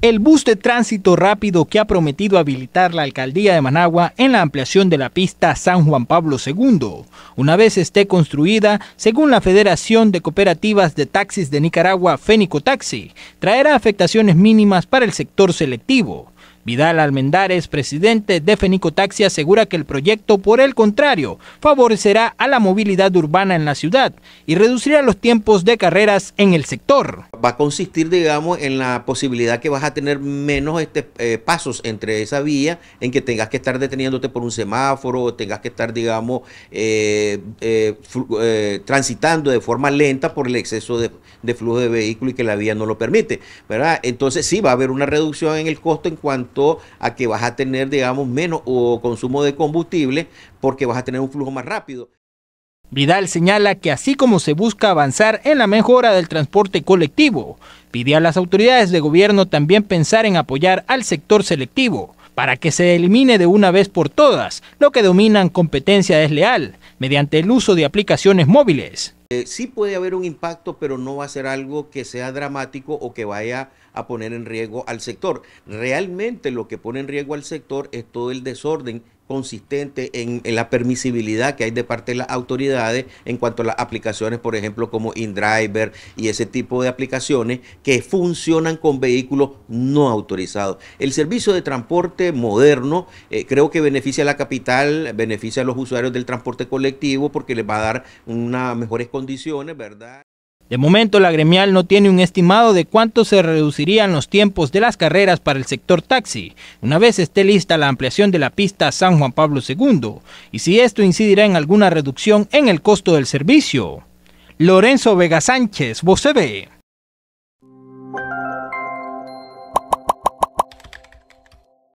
El bus de tránsito rápido que ha prometido habilitar la alcaldía de Managua en la ampliación de la pista San Juan Pablo II, una vez esté construida, según la Federación de Cooperativas de Taxis de Nicaragua, Fénico Taxi, traerá afectaciones mínimas para el sector selectivo. Vidal Almendares, presidente de Fenicotaxi, asegura que el proyecto, por el contrario, favorecerá a la movilidad urbana en la ciudad y reducirá los tiempos de carreras en el sector. Va a consistir, digamos, en la posibilidad que vas a tener menos este, eh, pasos entre esa vía, en que tengas que estar deteniéndote por un semáforo, tengas que estar, digamos, eh, eh, transitando de forma lenta por el exceso de, flujo de vehículos y que la vía no lo permite, ¿verdad? Entonces sí va a haber una reducción en el costo en cuanto a que vas a tener, digamos, menos consumo de combustible porque vas a tener un flujo más rápido. Vidal señala que así como se busca avanzar en la mejora del transporte colectivo, pide a las autoridades de gobierno también pensar en apoyar al sector selectivo, para que se elimine de una vez por todas lo que dominan competencia desleal mediante el uso de aplicaciones móviles. Eh, sí puede haber un impacto, pero no va a ser algo que sea dramático o que vaya a poner en riesgo al sector. Realmente lo que pone en riesgo al sector es todo el desorden consistente en, la permisibilidad que hay de parte de las autoridades en cuanto a las aplicaciones, por ejemplo, como InDriver y ese tipo de aplicaciones que funcionan con vehículos no autorizados. El servicio de transporte moderno eh, creo que beneficia a la capital, beneficia a los usuarios del transporte colectivo porque les va a dar unas mejores condiciones, ¿verdad? De momento, la gremial no tiene un estimado de cuánto se reducirían los tiempos de las carreras para el sector taxi, una vez esté lista la ampliación de la pista San Juan Pablo II, y si esto incidirá en alguna reducción en el costo del servicio. Lorenzo Vega Sánchez, Vocebe.